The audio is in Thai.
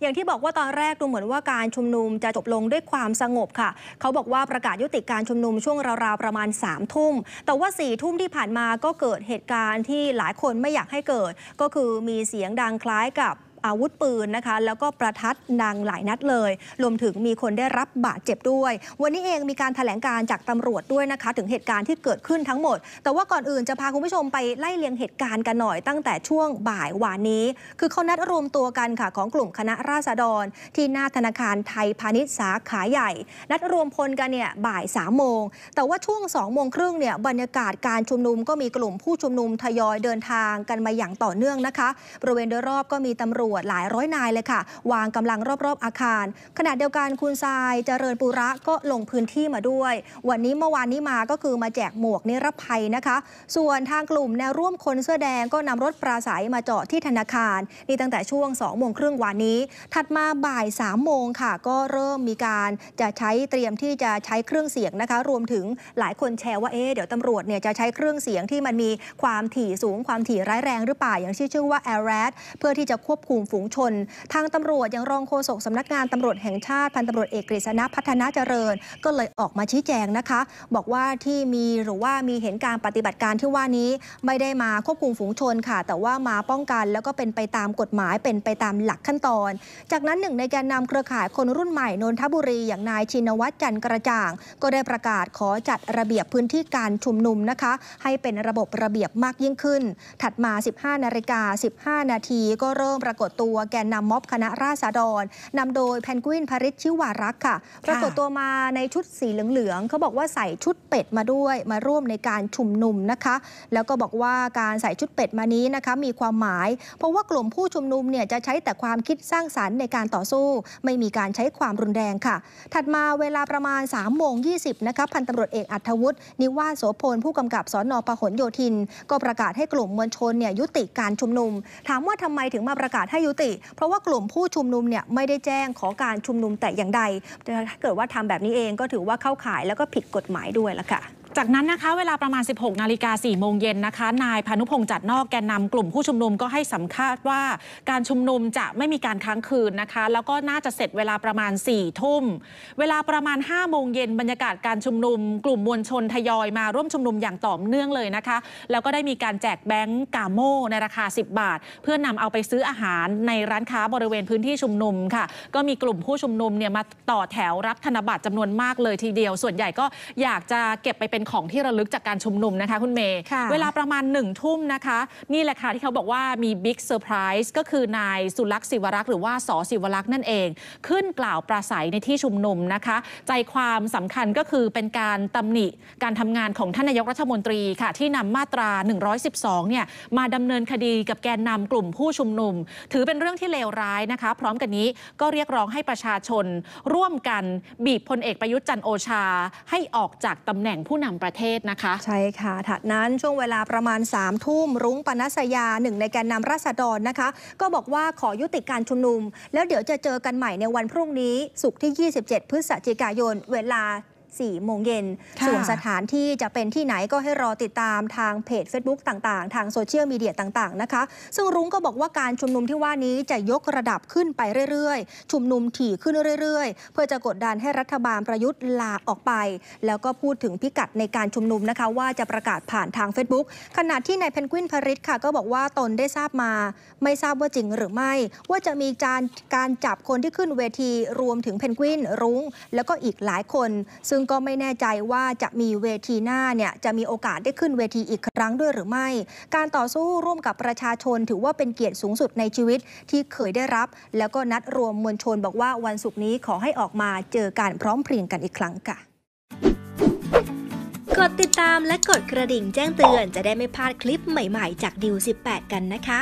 อย่างที่บอกว่าตอนแรกดูเหมือนว่าการชุมนุมจะจบลงด้วยความสงบค่ะ เขาบอกว่าประกาศยุติการชุมนุมช่วงราวๆประมาณ3ามทุ่มแต่ว่า4ี่ทุ่มที่ผ่านมาก็เกิดเหตุการณ์ที่หลายคนไม่อยากให้เกิด ก็คือมีเสียงดังคล้ายกับอาวุธปืนนะคะแล้วก็ประทัดนางหลายนัดเลย รวมถึงมีคนได้รับบาดเจ็บด้วย วันนี้เองมีการถแถลงการจากตำรวจด้วยนะคะ ถึงเหตุการณ์ที่เกิดขึ้นทั้งหมด แต่ว่าก่อนอื่นจะพาคุณผู้ชมไป ไล่เลียงเหตุการณ์กันหน่อยตั้งแต่ช่วงบ่ายวานนี้ คือเขานัดรวมตัวกันค่ะ ของกลุ่มคณะราษฎร ที่หน้าธนาคารไทยพาณิชย์สาขาใหญ่นัดรวมพลกันเนี่ยบ่ายสามโมงแต่ว่าช่วงสองโมงครึ่งเนี่ยบรรยากาศการชุมนุมก็มีกลุ่มผู้ชุมนุมทยอยเดินทางกันมาอย่างต่อเนื่องนะคะบริเวณโดยรอบก็มีตำรวจวจหลายร้อยนายเลยค่ะ วางกำลังรอบๆอาคารขณะเดียวกันคุณทรายเจริญปุระก็ลงพื้นที่มาด้วย วันนี้เมื่อวานนี้มาก็คือมาแจกหมวกนิรภัยนะคะ ส่วนทางกลุ่มแนวร่วมคนเสื้อแดงก็นำรถปราศัยมาเจาะที่ธนาคาร นี่ตั้งแต่ช่วง2โมงครึ่งวันนี้ ถัดมาบ่าย 3 โมงค่ะ ก็เริ่มมีการจะใช้เตรียมที่จะใช้เครื่องเสียงนะคะ รวมถึงหลายคนแชร์ว่าเอ๊เดี๋ยวตำรวจเนี่ยจะใช้เครื่องเสียงที่มันมีความถี่สูง ความถี่ร้ายแรงหรือเปล่าอย่างที่ชื่อว่า a อ r a เพื่อที่จะควบคุมมฝูงชน ทางตำรวจยังรองโฆษกสำนักงานตำรวจแห่งชาติพันตำรวจ เอกกฤษณะพัฒนาเจริญ ก็เลยออกมาชี้แจงนะคะ บอกว่าที่มีหรือว่ามีเห็นการปฏิบัติการที่ว่านี้ ไม่ได้มาควบคุมฝูงชนค่ะ แต่ว่ามาป้องกัน แล้วก็เป็นไปตามกฎหมาย เป็นไปตามหลักขั้นตอน จากนั้นหนึ่งในแกนนำเครือข่ายคนรุ่นใหม่นนทบุรีอย่างนายชินวัตรจันกระจ่าง ก็ได้ประกาศขอจัดระเบียบพื้นที่การชุมนุมนะคะ ให้เป็นระบบระเบียบมากยิ่งขึ้น ถัดมา 15นาฬิกา15นาทีก็เริ่มปรากฏตัวแกนนำม็อบ คณะราษฎรนำโดยแพนกวินพริชชิวารักค่ะ ปรากฏตัวมาในชุดสีเหลือง ๆเขาบอกว่าใส่ชุดเป็ดมาด้วย มาร่วมในการชุมนุมนะคะ แล้วก็บอกว่าการใส่ชุดเป็ดมานี้นะคะมีความหมายเพราะว่ากลุ่มผู้ชุมนุมเนี่ยจะใช้แต่ความคิดสร้างสารรค์ในการต่อสู้ ไม่มีการใช้ความรุนแรงค่ะ ถัดมาเวลาประมาณ3ามโมงยีนะคะพันตำรวจเอกอัธวุฒินิวาโสพลผู้กำกับสอนอพหลโยธิน ก็ประกาศให้กลุ่มมวลชนเนี่ยยุติการชุมนุม ถามว่าทำไมถึงมาประกาศให้ยุติเพราะว่ากลุ่มผู้ชุมนุมเนี่ยไม่ได้แจ้ง ขอการชุมนุมแต่อย่างใด ถ้าเกิดว่าทำแบบนี้เองก็ถือว่าเข้าข่ายแล้วก็ผิดกฎหมายด้วยละค่ะจากนั้นนะคะเวลาประมาณ 16 นาฬิกา4โมงเย็นนะคะ นายพานุพงศ์จัดนอกแกนนำกลุ่มผู้ชุมนุมก็ให้สัมภาษณ์ว่า การชุมนุมจะไม่มีการค้างคืนนะคะ แล้วก็น่าจะเสร็จเวลาประมาณ 4 ทุ่ม เวลาประมาณ5โมงเย็นบรรยากาศการชุมนุม กลุ่มมวลชนทยอยมาร่วมชุมนุมอย่างต่อเนื่องเลยนะคะ แล้วก็ได้มีการแจกแบงก์กาโมในราคา 10 บาท เพื่อนนำเอาไปซื้ออาหารในร้านค้าบริเวณพื้นที่ชุมนุมค่ะก็มีกลุ่มผู้ชุมนุมเนี่ยมาต่อแถวรับธนบัตรจำนวนมากเลยทีเดียว ส่วนใหญ่ก็อยากจะเก็บไปเป็น็นของที่ระลึกจากการชุมนุมนะคะ คุณเมย์เวลาประมาณ1นึ่ทุ่มนะคะ นี่แหละค่ะที่เขาบอกว่ามีบิ๊กเซอร์ไพรส์ก็คือนายสุลักษ์ศิวรักษ์ หรือว่าสอศิวรักษ์นั่นเอง ขึ้นกล่าวปราศัยในที่ชุมนุมนะคะ ใจความสำคัญก็คือเป็นการตำหนิการทำงานของท่านนายกรัฐมนตรีค่ะ ที่นำมาตรา 112เนี่ยมาดำเนินคดีกับแกนนำกลุ่มผู้ชุมนุม ถือเป็นเรื่องที่เลวร้ายนะคะ พร้อมกันนี้ก็เรียกร้องให้ประชาชน ร่วมกันบีบพลเอกประยุทธ์จันโอชา ให้ออกจากตำแหน่งผู้นำางประเทศนะคะ ใช่ค่ะถัดนั้นช่วงเวลาประมาณ3ามทุ่มรุ้งปนัสยาหนึ่งในแกนนำราษฎรนะคะ ก็บอกว่าขอยุติการชุมนุม แล้วเดี๋ยวจะเจอกันใหม่ในวันพรุ่งนี้ สุกที่ 27 พฤศจิกายนเวลา4โมงเย็นส่วนสถานที่จะเป็นที่ไหนก็ให้รอติดตามทางเพจ Facebook ต่างๆ ทางโซเชียลมีเดียต่างๆ นะคะ ซึ่งรุ้งก็บอกว่าการชุมนุมที่ว่านี้จะยกระดับขึ้นไปเรื่อยๆ ชุมนุมถี่ขึ้นเรื่อยๆ เพื่อจะกดดันให้รัฐบาลประยุทธ์ลาออกไป แล้วก็พูดถึงพิกัดในการชุมนุมนะคะว่าจะประกาศผ่านทาง Facebook ขณะที่นายเพนกวินพริตค่ะก็บอกว่าตนได้ทราบมาไม่ทราบว่าจริงหรือไม่ ว่าจะมีการการจับคนที่ขึ้นเวทีรวมถึงเพนกวินรุ้งแล้วก็อีกหลายคน ซึ่งงก็ไม่แน่ใจว่าจะมีเวทีหน้าเนี่ยจะมีโอกาสได้ขึ้นเวทีอีกครั้งด้วยหรือไม่ การต่อสู้ร่วมกับประชาชน ถือว่าเป็นเกียรติสูงสุดในชีวิตที่เคยได้รับ แล้วก็นัดรวมมวลชนบอกว่าวันศุกร์นี้ขอให้ออกมาเจอกันพร้อมเพรียงกันอีกครั้งค่ะ กดติดตามและกดกระดิ่งแจ้งเตือน จะได้ไม่พลาดคลิปใหม่ ๆ จากดิว18 กันนะคะ